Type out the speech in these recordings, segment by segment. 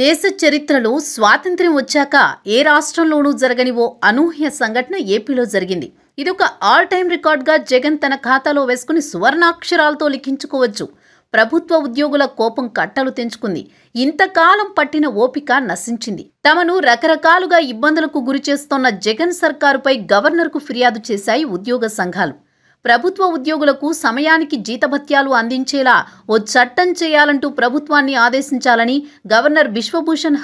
దేశ చరిత్రలో స్వాతంత్ర్యం వచ్చాక ఏ రాష్ట్రంలోనూ జరగని ఓ అనూహ్య సంఘటన ఏపీలో జరిగింది ఇది ఒక ఆల్ టైం రికార్డ్గా జగన్ తన ఖాతాలో వేసుకుని సువర్ణాక్షరాలతో లిఖించుకోవచ్చు ప్రభుత్వ ఉద్యోగుల కోపం కట్టలు తెంచుకుంది ఇంతకాలం పట్టిన ఓపిక నశించింది తమను రకరకాలుగా ఇబ్బందులకు గురి చేస్తోన్న జగన్ సర్కారుపై గవర్నర్కు ఫిర్యాదు చేశాయి ఉద్యోగ సంఘాలు ప్రభుత్వ ఉద్యోగులకు సమయానికి జీతభత్యాలు అందించేలా ఓ చట్టం చేయాలంటూ ప్రభుత్వాన్ని ఆదేశించాలని గవర్నర్ బిశ్వభూషణ్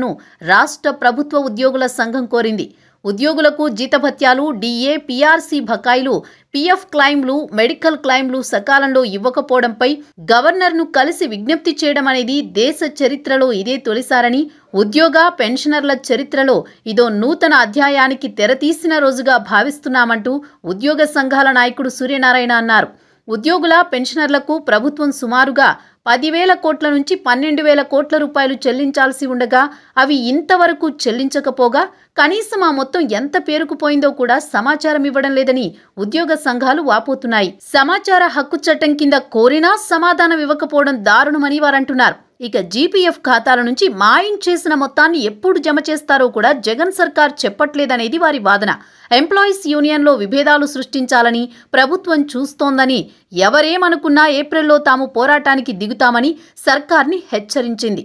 ను రాష్ట్ర ప్రభుత్వ ఉద్యోగుల సంఘం కోరింది ఉద్యోగులకు జీతభత్యాలు డిఏ పిఆర్సీ బకాయిలు పీఎఫ్ క్లైమ్లు మెడికల్ క్లైమ్లు సకాలంలో ఇవ్వకపోవడంపై గవర్నర్ను కలిసి విజ్ఞప్తి చేయడం అనేది దేశ చరిత్రలో ఇదే తొలిసారని ఉద్యోగ పెన్షనర్ల చరిత్రలో ఇదో నూతన అధ్యాయానికి తెరతీసిన రోజుగా భావిస్తున్నామంటూ ఉద్యోగ సంఘాల నాయకుడు సూర్యనారాయణ అన్నారు ఉద్యోగుల పెన్షనర్లకు ప్రభుత్వం సుమారుగా పదివేల కోట్ల నుంచి పన్నెండు వేల కోట్ల రూపాయలు చెల్లించాల్సి ఉండగా అవి ఇంతవరకు చెల్లించకపోగా కనీసం ఆ మొత్తం ఎంత పేరుకుపోయిందో కూడా సమాచారం ఇవ్వడం లేదని ఉద్యోగ సంఘాలు వాపోతున్నాయి సమాచార హక్కు చట్టం కింద కోరినా సమాధానం ఇవ్వకపోవడం దారుణమని వారంటున్నారు ఇక జీపీఎఫ్ ఖాతాల నుంచి మాయిన్ చేసిన మొత్తాన్ని ఎప్పుడు జమ చేస్తారో కూడా జగన్ సర్కార్ చెప్పట్లేదనేది వారి వాదన ఎంప్లాయీస్ యూనియన్లో విభేదాలు సృష్టించాలని ప్రభుత్వం చూస్తోందని ఎవరేమనుకున్నా ఏప్రిల్లో తాము పోరాటానికి దిగుతామని సర్కార్ని హెచ్చరించింది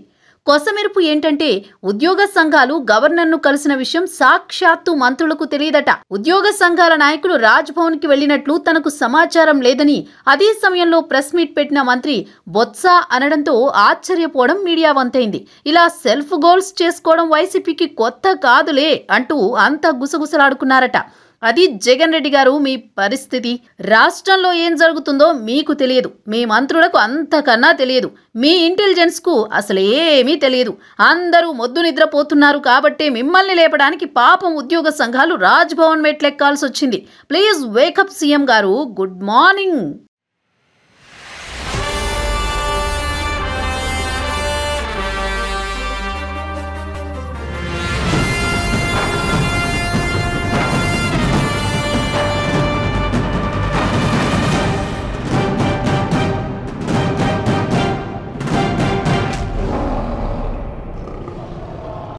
కొసమెరుపు ఏంటంటే ఉద్యోగ సంఘాలు గవర్నర్ను కలిసిన విషయం సాక్షాత్తు మంత్రులకు తెలియదట ఉద్యోగ సంఘాల నాయకులు రాజ్భవన్ కి వెళ్లినట్లు తనకు సమాచారం లేదని అదే సమయంలో ప్రెస్ మీట్ పెట్టిన మంత్రి బొత్స అనడంతో ఆశ్చర్యపోవడం మీడియా వంతైంది ఇలా సెల్ఫ్ గోల్స్ చేసుకోవడం వైసీపీకి కొత్త కాదులే అంటూ అంత గుసగుసలాడుకున్నారట అది జగన్ రెడ్డి గారు మీ పరిస్థితి రాష్ట్రంలో ఏం జరుగుతుందో మీకు తెలియదు మీ మంత్రులకు అంతకన్నా తెలియదు మీ ఇంటెలిజెన్స్కు అసలు ఏమీ తెలియదు అందరూ మొద్దు నిద్రపోతున్నారు కాబట్టి మిమ్మల్ని లేపడానికి పాపం ఉద్యోగ సంఘాలు రాజ్భవన్ మెట్లెక్కాల్సి వచ్చింది ప్లీజ్ వేకప్ సీఎం గారు గుడ్ మార్నింగ్